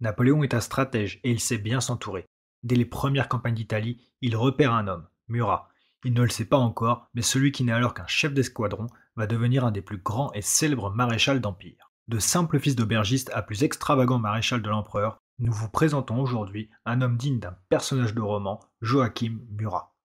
Napoléon est un stratège et il sait bien s'entourer. Dès les premières campagnes d'Italie, il repère un homme, Murat. Il ne le sait pas encore, mais celui qui n'est alors qu'un chef d'escadron va devenir un des plus grands et célèbres maréchals d'Empire. De simple fils d'aubergiste à plus extravagant maréchal de l'empereur, nous vous présentons aujourd'hui un homme digne d'un personnage de roman, Joachim Murat.